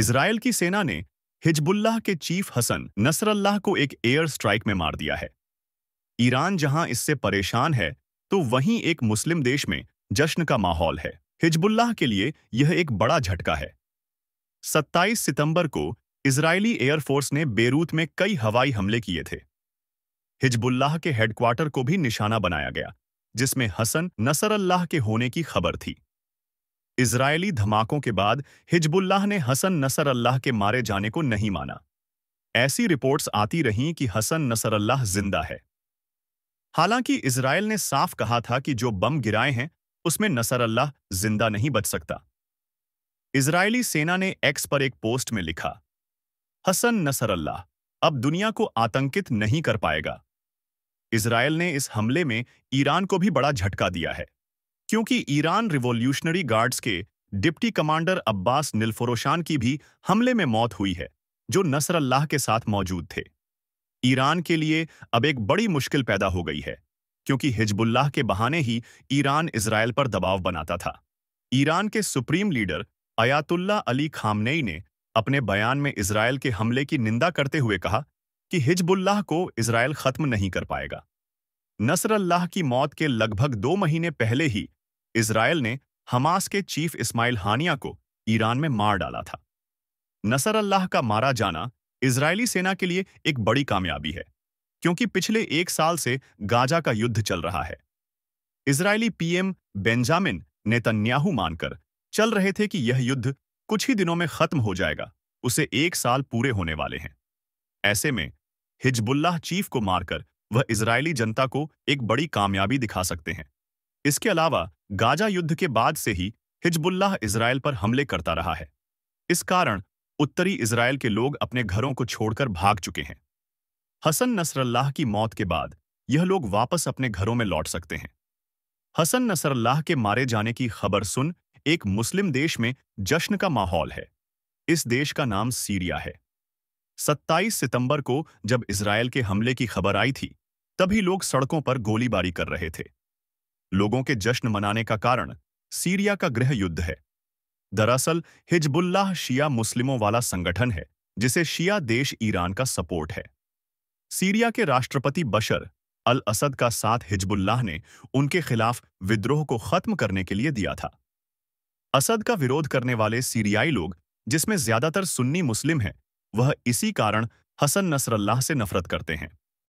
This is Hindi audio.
इसराइल की सेना ने हिजबुल्लाह के चीफ हसन नसरल्लाह को एक एयर स्ट्राइक में मार दिया है ईरान जहां इससे परेशान है तो वहीं एक मुस्लिम देश में जश्न का माहौल है हिजबुल्लाह के लिए यह एक बड़ा झटका है 27 सितंबर को इजरायली एयरफोर्स ने बेरूत में कई हवाई हमले किए थे हिजबुल्लाह के हेडक्वार्टर को भी निशाना बनाया गया जिसमें हसन नसरल्लाह के होने की खबर थी इजरायली धमाकों के बाद हिजबुल्लाह ने हसन नसर अल्लाह के मारे जाने को नहीं माना ऐसी रिपोर्ट्स आती रहीं कि हसन नसर अल्लाह जिंदा है हालांकि इसराइल ने साफ कहा था कि जो बम गिराए हैं उसमें नसर अल्लाह जिंदा नहीं बच सकता इजरायली सेना ने एक्स पर एक पोस्ट में लिखा हसन नसर अल्लाह अब दुनिया को आतंकित नहीं कर पाएगा इसराइल ने इस हमले में ईरान को भी बड़ा झटका दिया है क्योंकि ईरान रिवॉल्यूशनरी गार्ड्स के डिप्टी कमांडर अब्बास निलफरोशान की भी हमले में मौत हुई है जो नसरल्लाह के साथ मौजूद थे ईरान के लिए अब एक बड़ी मुश्किल पैदा हो गई है क्योंकि हिजबुल्लाह के बहाने ही ईरान इसराइल पर दबाव बनाता था ईरान के supreme leader Ayatollah Ali Khamenei ने अपने बयान में इसराइल के हमले की निंदा करते हुए कहा कि हिजबुल्लाह को इसराइल खत्म नहीं कर पाएगा नसरल्लाह की मौत के लगभग दो महीने पहले ही इसराइल ने हमास के चीफ इस्माइल हानिया को ईरान में मार डाला था नसर अल्लाह का मारा जाना इसराइली सेना के लिए एक बड़ी कामयाबी है क्योंकि पिछले एक साल से गाजा का युद्ध चल रहा है इसराइली पीएम बेंजामिन नेतन्याहू मानकर चल रहे थे कि यह युद्ध कुछ ही दिनों में खत्म हो जाएगा उसे एक साल पूरे होने वाले हैं ऐसे में हिजबुल्लाह चीफ को मारकर वह इसराइली जनता को एक बड़ी कामयाबी दिखा सकते हैं इसके अलावा गाजा युद्ध के बाद से ही हिजबुल्लाह इसराइल पर हमले करता रहा है इस कारण उत्तरी इसराइल के लोग अपने घरों को छोड़कर भाग चुके हैं हसन नसरल्लाह की मौत के बाद यह लोग वापस अपने घरों में लौट सकते हैं हसन नसरल्लाह के मारे जाने की खबर सुन एक मुस्लिम देश में जश्न का माहौल है इस देश का नाम सीरिया है 27 सितंबर को जब इसराइल के हमले की खबर आई थी तभी लोग सड़कों पर गोलीबारी कर रहे थे लोगों के जश्न मनाने का कारण सीरिया का गृह युद्ध है दरअसल हिजबुल्लाह शिया मुस्लिमों वाला संगठन है जिसे शिया देश ईरान का सपोर्ट है सीरिया के राष्ट्रपति बशर अल असद का साथ हिजबुल्लाह ने उनके खिलाफ विद्रोह को खत्म करने के लिए दिया था असद का विरोध करने वाले सीरियाई लोग जिसमें ज्यादातर सुन्नी मुस्लिम हैं वह इसी कारण हसन नसरल्लाह से नफरत करते हैं